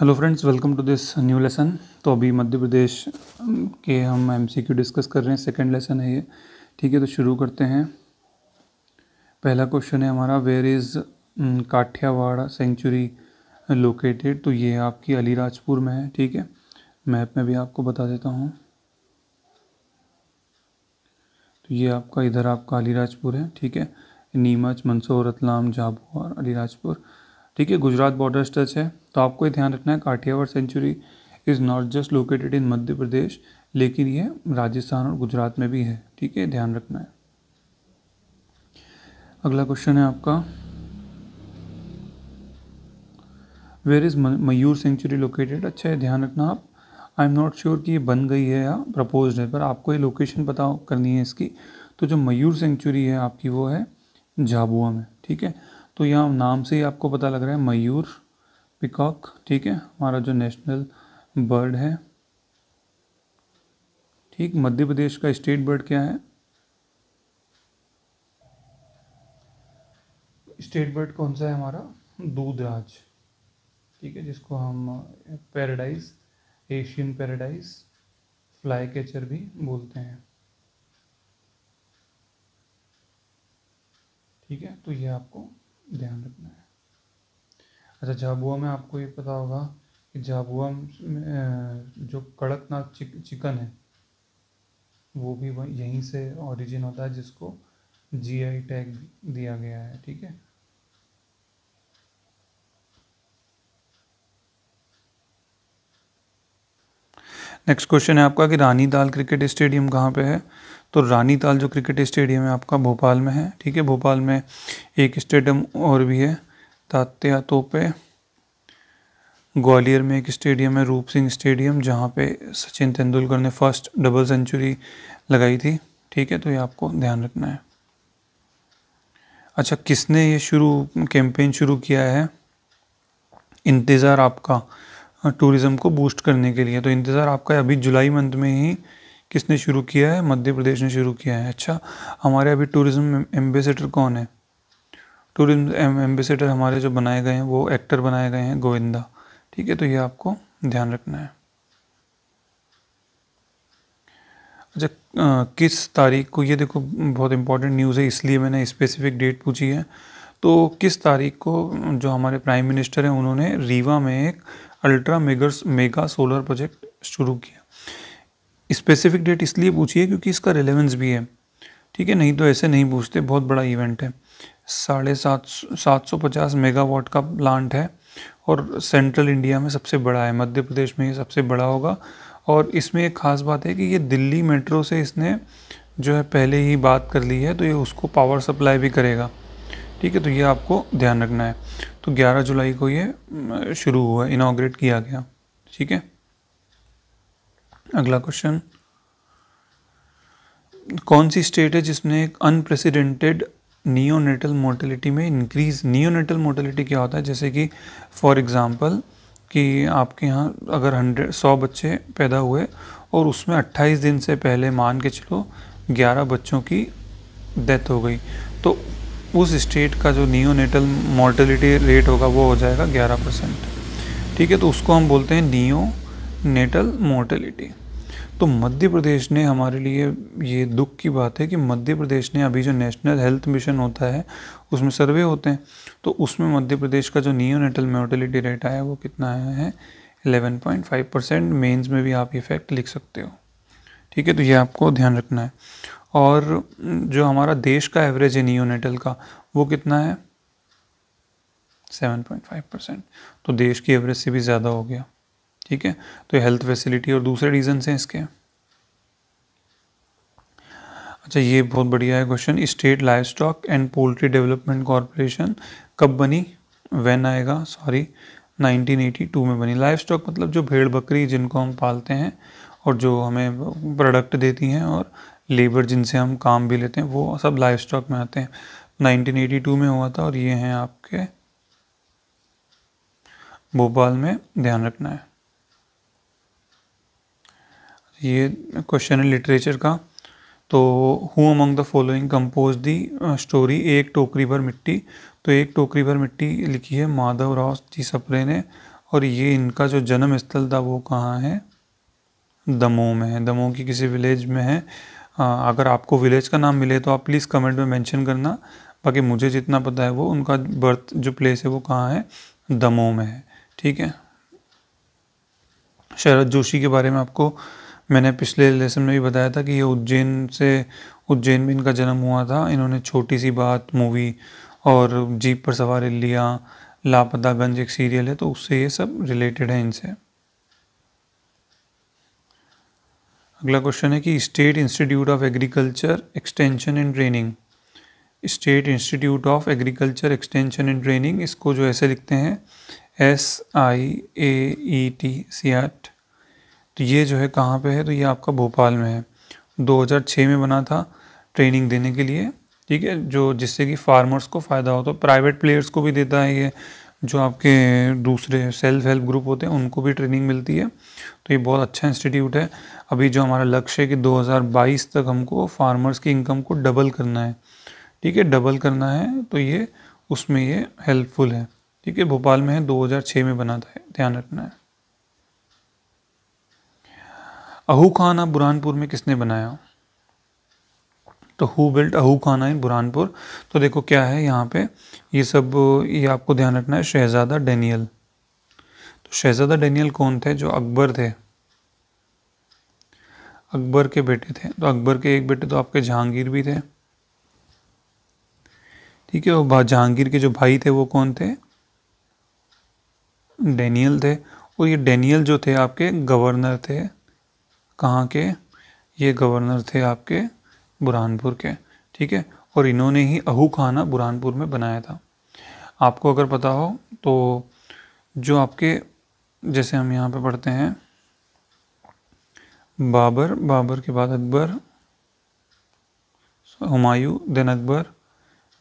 hello friends welcome to this new lesson तो अभी मध्य प्रदेश के हम एमसीक्यू डिस्कस कर रहे हैं सेकंड लेसन है ये ठीक है तो शुरू करते हैं पहला क्वेश्चन है हमारा where is Kathiyawada sanctuary located तो ये आपकी अलीराजपुर में है ठीक है मैप में भी आपको बता देता हूँ तो ये आपका इधर आपका अलीराजपुर है ठीक है नीमच मंदसौर रतलाम झाबुआ और अलीराजपुर ठीक है गुजरात बॉर्डर टच है तो आपको ये ध्यान रखना है Kathiyawad sanctuary is not just located in Madhya Pradesh लेकिन ये राजस्थान और गुजरात में भी है ठीक है ध्यान रखना है अगला क्वेश्चन है आपका where is Mayur sanctuary located अच्छा है ध्यान रखना आप आई एम नॉट श्योर कि ये बन गई है या प्रपोज है पर आपको ये लोकेशन पता करनी है इसकी तो जो मयूर सेंचुरी है आपकी वो है झाबुआ में ठीक है तो यहाँ नाम से ही आपको पता लग रहा है मयूर पिकॉक ठीक है हमारा जो नेशनल बर्ड है ठीक मध्य प्रदेश का स्टेट बर्ड क्या है स्टेट बर्ड कौन सा है हमारा दूधराज ठीक है जिसको हम paradise Asian paradise flycatcher भी बोलते हैं ठीक है तो ये आपको ध्यान रखना है अच्छा झाबुआ में आपको ये पता होगा कि झाबुआ में जो कड़कनाथ चिक, चिकन है वो भी यहीं से ओरिजिन होता है जिसको जीआई टैग दिया गया है ठीक है नेक्स्ट क्वेश्चन है आपका कि रानी दाल क्रिकेट स्टेडियम कहाँ पे है तो रानीताल जो क्रिकेट स्टेडियम है आपका भोपाल में है ठीक है भोपाल में एक स्टेडियम और भी है तात्या तोपे ग्वालियर में एक स्टेडियम है रूप सिंह स्टेडियम जहाँ पे सचिन तेंदुलकर ने फर्स्ट डबल सेंचुरी लगाई थी ठीक है तो ये आपको ध्यान रखना है अच्छा किसने ये शुरू कैंपेन शुरू किया है इंतज़ार आपका टूरिज़्म को बूस्ट करने के लिए तो इंतज़ार आपका अभी जुलाई मंथ में ही किसने शुरू किया है मध्य प्रदेश ने शुरू किया है अच्छा हमारे अभी टूरिज़्म एम्बेसडर कौन है टूरिज्म एम्बेसडर हमारे जो बनाए गए हैं वो एक्टर बनाए गए हैं गोविंदा ठीक है तो ये आपको ध्यान रखना है अच्छा किस तारीख को ये देखो बहुत इंपॉर्टेंट न्यूज़ है इसलिए मैंने स्पेसिफिक डेट पूछी है तो किस तारीख को जो हमारे प्राइम मिनिस्टर हैं उन्होंने रीवा में एक अल्ट्रा मेगर्स मेगा सोलर प्रोजेक्ट शुरू किया स्पेसिफिक डेट इसलिए पूछिए क्योंकि इसका रिलेवेंस भी है ठीक है नहीं तो ऐसे नहीं पूछते बहुत बड़ा इवेंट है साढ़े सात सात सौ पचास मेगावाट का प्लांट है और सेंट्रल इंडिया में सबसे बड़ा है मध्य प्रदेश में ये सबसे बड़ा होगा और इसमें एक ख़ास बात है कि ये दिल्ली मेट्रो से इसने जो है पहले ही बात कर ली है तो ये उसको पावर सप्लाई भी करेगा ठीक है तो ये आपको ध्यान रखना है तो 11 जुलाई को ये शुरू हुआ इनाग्रेट किया गया ठीक है अगला क्वेश्चन कौन सी स्टेट है जिसने एक अनप्रेसिडेंटेड नियोनेटल मोर्टेलिटी में इंक्रीज नियोनेटल मोर्टेलिटी क्या होता है जैसे कि फॉर एग्जांपल कि आपके यहाँ अगर हंड्रेड सौ बच्चे पैदा हुए और उसमें अट्ठाईस दिन से पहले मान के चलो ग्यारह बच्चों की डेथ हो गई तो उस स्टेट का जो नियोनेटल मोर्टेलिटी रेट होगा वो हो जाएगा ग्यारह परसेंट ठीक है तो उसको हम बोलते हैं नियो नेटल मोर्टेलिटी तो मध्य प्रदेश ने हमारे लिए ये दुख की बात है कि मध्य प्रदेश ने अभी जो नेशनल हेल्थ मिशन होता है उसमें सर्वे होते हैं तो उसमें मध्य प्रदेश का जो नियोनेटल मोर्टेलिटी रेट आया वो कितना आया है 11.5 परसेंट मेन्स में भी आप ये फैक्ट लिख सकते हो ठीक है तो ये आपको ध्यान रखना है और जो हमारा देश का एवरेज है नियोनेटल का वो कितना है फाइव परसेंट तो देश की एवरेज से भी ज़्यादा हो गया ठीक है तो हेल्थ फैसिलिटी और दूसरे रीज़न हैं इसके अच्छा ये बहुत बढ़िया है question state livestock and poultry development corporation कब बनी वेन आएगा सॉरी 1982 में बनी लाइफ स्टॉक मतलब जो भेड़ बकरी जिनको हम पालते हैं और जो हमें प्रोडक्ट देती हैं और लेबर जिनसे हम काम भी लेते हैं वो सब लाइफ स्टॉक में आते हैं 1982 में हुआ था और ये हैं आपके भोपाल में ध्यान रखना है ये क्वेश्चन है लिटरेचर का तो who among the following compose the story एक टोकरी भर मिट्टी तो एक टोकरी भर मिट्टी लिखी है माधव राव जी सप्रे ने और ये इनका जो जन्म स्थल था वो कहाँ है दमोह में है दमोह की किसी विलेज में है आ, अगर आपको विलेज का नाम मिले तो आप प्लीज़ कमेंट में मेंशन करना बाकी मुझे जितना पता है वो उनका बर्थ जो प्लेस है वो कहाँ है दमोह में है ठीक है शरद जोशी के बारे में आपको मैंने पिछले लेसन में भी बताया था कि ये उज्जैन से उज्जैन में इनका जन्म हुआ था इन्होंने छोटी सी बात मूवी और जीप पर सवार लिया लापता गंज एक सीरियल है तो उससे ये सब रिलेटेड है इनसे अगला क्वेश्चन है कि state institute of agriculture extension and training state institute of agriculture extension and training इसको जो ऐसे लिखते हैं S I A E T C आट तो ये जो है कहाँ पे है तो ये आपका भोपाल में है 2006 में बना था ट्रेनिंग देने के लिए ठीक है जो जिससे कि फार्मर्स को फ़ायदा हो तो प्राइवेट प्लेयर्स को भी देता है ये जो आपके दूसरे सेल्फ हेल्प ग्रुप होते हैं उनको भी ट्रेनिंग मिलती है तो ये बहुत अच्छा इंस्टीट्यूट है अभी जो हमारा लक्ष्य है कि 2022 तक हमको फार्मर्स की इनकम को डबल करना है ठीक है डबल करना है तो ये उसमें ये हेल्पफुल है ठीक है भोपाल में है 2006 में बना था ध्यान रखना है अहू खाना बुरहानपुर में किसने बनाया तो हु बिल्ट अहू खाना इन बुरहानपुर तो देखो क्या है यहाँ पे ये सब ये आपको ध्यान रखना है शहज़ादा डेनियल तो शहज़ादा डेनियल कौन थे जो अकबर थे अकबर के बेटे थे तो अकबर के एक बेटे तो आपके जहांगीर भी थे ठीक है और जहांगीर के जो भाई थे वो कौन थे डेनियल थे और ये डेनियल जो थे आपके गवर्नर थे कहाँ के ये गवर्नर थे आपके बुरहानपुर के ठीक है और इन्होंने ही अहू खाना बुरहानपुर में बनाया था आपको अगर पता हो तो जो आपके जैसे हम यहाँ पे पढ़ते हैं बाबर बाबर के बाद अकबर हुमायूं देन अकबर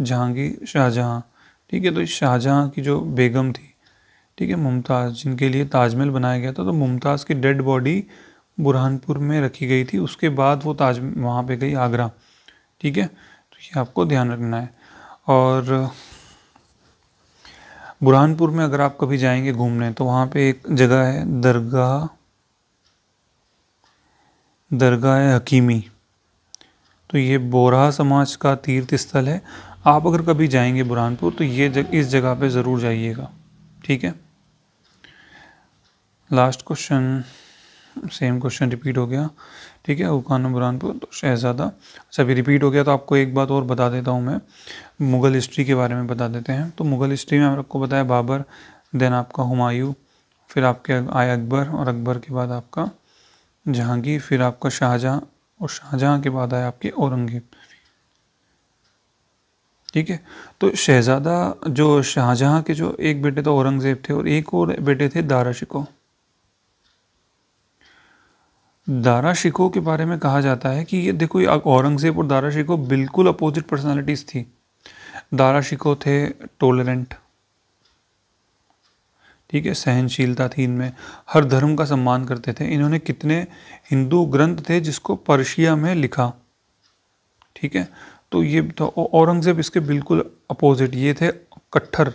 जहांगीर शाहजहाँ ठीक है तो शाहजहाँ की जो बेगम थी ठीक है मुमताज़ जिनके लिए ताजमहल बनाया गया था तो मुमताज़ की डेड बॉडी बुरहानपुर में रखी गई थी उसके बाद वो ताज वहाँ पे गई आगरा ठीक है तो ये आपको ध्यान रखना है और बुरहानपुर में अगर आप कभी जाएंगे घूमने तो वहाँ पे एक जगह है दरगाह दरगाह हकीमी तो ये बोरा समाज का तीर्थ स्थल है आप अगर कभी जाएंगे बुरहानपुर तो ये जग, इस जगह पे ज़रूर जाइएगा ठीक है last question same question repeat हो गया ठीक है उकान बुरहानपुर तो शहजादा अच्छा अभी रिपीट हो गया तो आपको एक बात और बता देता हूँ मैं मुग़ल हिस्ट्री के बारे में बता देते हैं तो मुग़ल हिस्ट्री में हम आपको बताया बाबर देन आपका हुमायूं फिर आपके आए अकबर और अकबर के बाद आपका जहांगीर फिर आपका शाहजहाँ और शाहजहाँ के बाद आया आपके औरंगज़ेब ठीक है तो शहज़ादा जो शाहजहाँ के जो एक बेटे थे तो औरंगज़ेब थे और एक और बेटे थे दारा शिकोह दारा शिको के बारे में कहा जाता है कि ये देखो औरंगज़ेब और दारा शिको बिल्कुल अपोजिट पर्सनालिटीज़ थी दारा शिको थे टोलरेंट ठीक है सहनशीलता थी इनमें हर धर्म का सम्मान करते थे इन्होंने कितने हिंदू ग्रंथ थे जिसको पर्शिया में लिखा ठीक है तो ये था तो औरंगज़ेब इसके बिल्कुल अपोजिट ये थे कट्ठर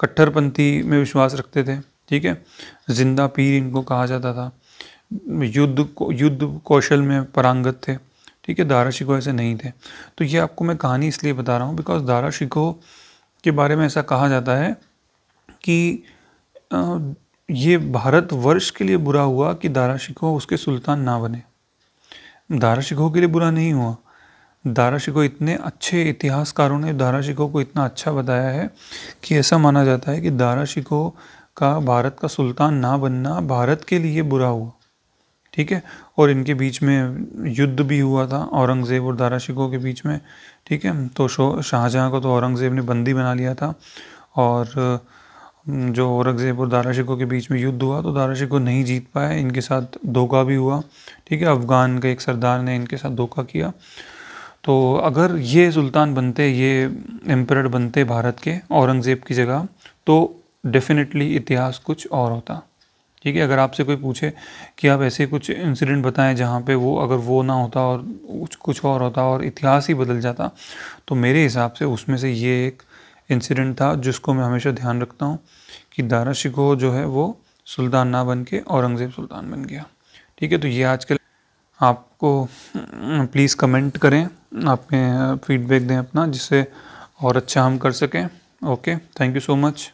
कट्ठरपंथी में विश्वास रखते थे ठीक है जिंदा पीर इनको कहा जाता था युद्ध को युद्ध कौशल में परांगत थे ठीक है दारा शिको ऐसे नहीं थे तो ये आपको मैं कहानी इसलिए बता रहा हूँ बिकॉज दारा शिको के बारे में ऐसा कहा जाता है कि ये भारत वर्ष के लिए बुरा हुआ कि दारा शिको उसके सुल्तान ना बने दारा शिको के लिए बुरा नहीं हुआ दारा शिको इतने अच्छे इतिहासकारों ने दारा शिको को इतना अच्छा बताया है कि ऐसा माना जाता है कि दारा शिको का भारत का सुल्तान ना बनना भारत के लिए बुरा हुआ ठीक है और इनके बीच में युद्ध भी हुआ था औरंगज़ेब और दारा शिकोह के बीच में ठीक है तो शाहजहाँ को तो औरंगज़ेब ने बंदी बना लिया था और जो औरंगज़ेब और दारा शिकोह के बीच में युद्ध हुआ तो दारा शिकोह नहीं जीत पाए इनके साथ धोखा भी हुआ ठीक है अफ़गान के एक सरदार ने इनके साथ धोखा किया तो अगर ये सुल्तान बनते ये एम्पर बनते भारत के औरंगज़ेब की जगह तो डेफिनेटली इतिहास कुछ और होता ठीक है अगर आपसे कोई पूछे कि आप ऐसे कुछ इंसिडेंट बताएं जहाँ पे वो अगर वो ना होता और कुछ और होता और इतिहास ही बदल जाता तो मेरे हिसाब से उसमें से ये एक इंसिडेंट था जिसको मैं हमेशा ध्यान रखता हूँ कि दारा शिकोह जो है वो सुल्तान ना बन के औरंगज़ेब सुल्तान बन गया ठीक है तो ये आज कल आपको प्लीज़ हम्म, कमेंट करें आपके फीडबैक दें अपना जिससे और अच्छा हम कर सकें okay thank you so much